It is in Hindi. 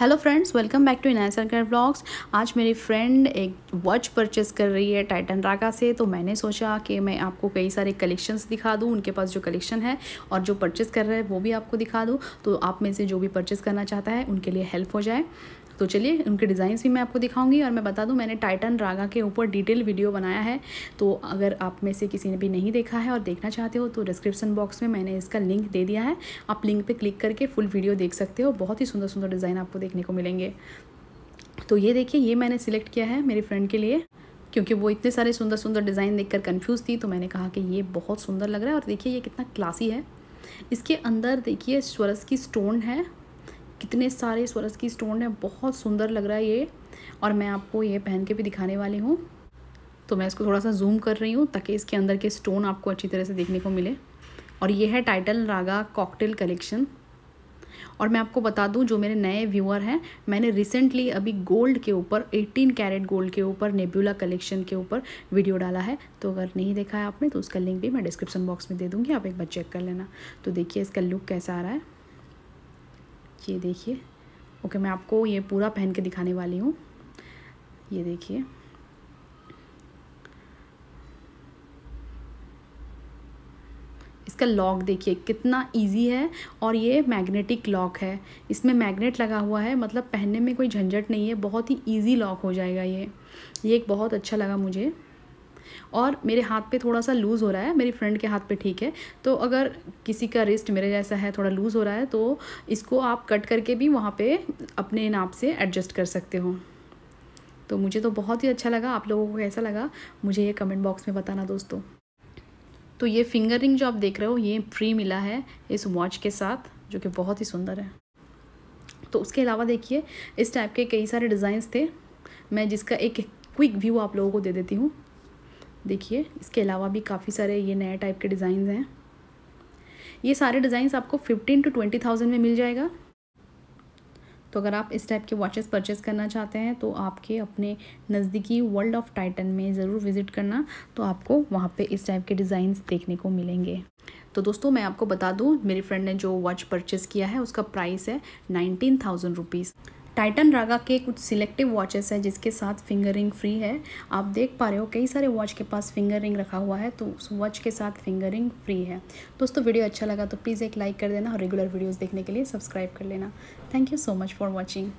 hello friends welcome back to इनाय कर ब्लॉग्स आज मेरी फ्रेंड एक वॉच परचेस कर रही है टाइटन रागा से तो मैंने सोचा कि मैं आपको कई सारे कलेक्शंस दिखा दूँ उनके पास जो कलेक्शन है और जो परचेस कर रहे हैं वो भी आपको दिखा दूँ तो आप में से जो भी परचेस करना चाहता है उनके लिए हेल्प हो जाए तो चलिए उनके डिज़ाइंस भी मैं आपको दिखाऊंगी और मैं बता दूं मैंने टाइटन रागा के ऊपर डिटेल वीडियो बनाया है तो अगर आप में से किसी ने भी नहीं देखा है और देखना चाहते हो तो डिस्क्रिप्शन बॉक्स में मैंने इसका लिंक दे दिया है आप लिंक पर क्लिक करके फुल वीडियो देख सकते हो बहुत ही सुंदर सुंदर डिज़ाइन आपको देखने को मिलेंगे तो ये देखिए ये मैंने सिलेक्ट किया है मेरी फ्रेंड के लिए क्योंकि वो इतने सारे सुंदर सुंदर डिज़ाइन देखकर कंफ्यूज थी तो मैंने कहा कि ये बहुत सुंदर लग रहा है और देखिए ये कितना क्लासी है इसके अंदर देखिए स्वरस की स्टोन है कितने सारे स्वरस की स्टोन है बहुत सुंदर लग रहा है ये और मैं आपको ये पहन के भी दिखाने वाली हूँ तो मैं इसको थोड़ा सा जूम कर रही हूँ ताकि इसके अंदर के स्टोन आपको अच्छी तरह से देखने को मिले और ये है टाइटल रागा कॉकटेल कलेक्शन और मैं आपको बता दूं जो मेरे नए व्यूअर हैं मैंने रिसेंटली अभी गोल्ड के ऊपर 18 कैरेट गोल्ड के ऊपर नेब्यूला कलेक्शन के ऊपर वीडियो डाला है तो अगर नहीं देखा है आपने तो उसका लिंक भी मैं डिस्क्रिप्शन बॉक्स में दे दूँगी आप एक बार चेक कर लेना तो देखिए इसका लुक कैसा आ रहा है ये देखिए ओके मैं आपको ये पूरा पहन के दिखाने वाली हूँ ये देखिए इसका लॉक देखिए कितना इजी है और ये मैग्नेटिक लॉक है इसमें मैग्नेट लगा हुआ है मतलब पहनने में कोई झंझट नहीं है बहुत ही ईजी लॉक हो जाएगा ये ये एक बहुत अच्छा लगा मुझे और मेरे हाथ पे थोड़ा सा लूज़ हो रहा है मेरी फ्रेंड के हाथ पे ठीक है तो अगर किसी का रिस्ट मेरे जैसा है थोड़ा लूज़ हो रहा है तो इसको आप कट करके भी वहाँ पर अपने नाप से एडजस्ट कर सकते हो तो मुझे तो बहुत ही अच्छा लगा आप लोगों को कैसा लगा मुझे ये कमेंट बॉक्स में बताना दोस्तों तो ये फिंगर रिंग जो आप देख रहे हो ये फ्री मिला है इस वॉच के साथ जो कि बहुत ही सुंदर है तो उसके अलावा देखिए इस टाइप के कई सारे डिज़ाइंस थे मैं जिसका एक क्विक व्यू आप लोगों को दे देती हूँ देखिए इसके अलावा भी काफ़ी सारे ये नए टाइप के डिज़ाइंस हैं ये सारे डिज़ाइंस आपको फिफ्टीन टू ट्वेंटी थाउजेंड में मिल जाएगा तो अगर आप इस टाइप के वॉचेस परचेज़ करना चाहते हैं तो आपके अपने नज़दीकी वर्ल्ड ऑफ टाइटन में ज़रूर विज़िट करना तो आपको वहाँ पे इस टाइप के डिज़ाइंस देखने को मिलेंगे तो दोस्तों मैं आपको बता दूँ मेरी फ्रेंड ने जो वॉच परचेज़ किया है उसका प्राइस है nineteen thousand rupees Titan Raga के कुछ सिलेक्टिव वॉचेस हैं जिसके साथ फिंगर रिंग फ्री है आप देख पा रहे हो कई सारे वॉच के पास फिंगर रिंग रखा हुआ है तो उस वॉच के साथ फिंगर रिंग फ्री है दोस्तों वीडियो अच्छा लगा तो प्लीज़ एक लाइक कर देना और रेगुलर वीडियोज़ देखने के लिए सब्सक्राइब कर लेना thank you so much for watching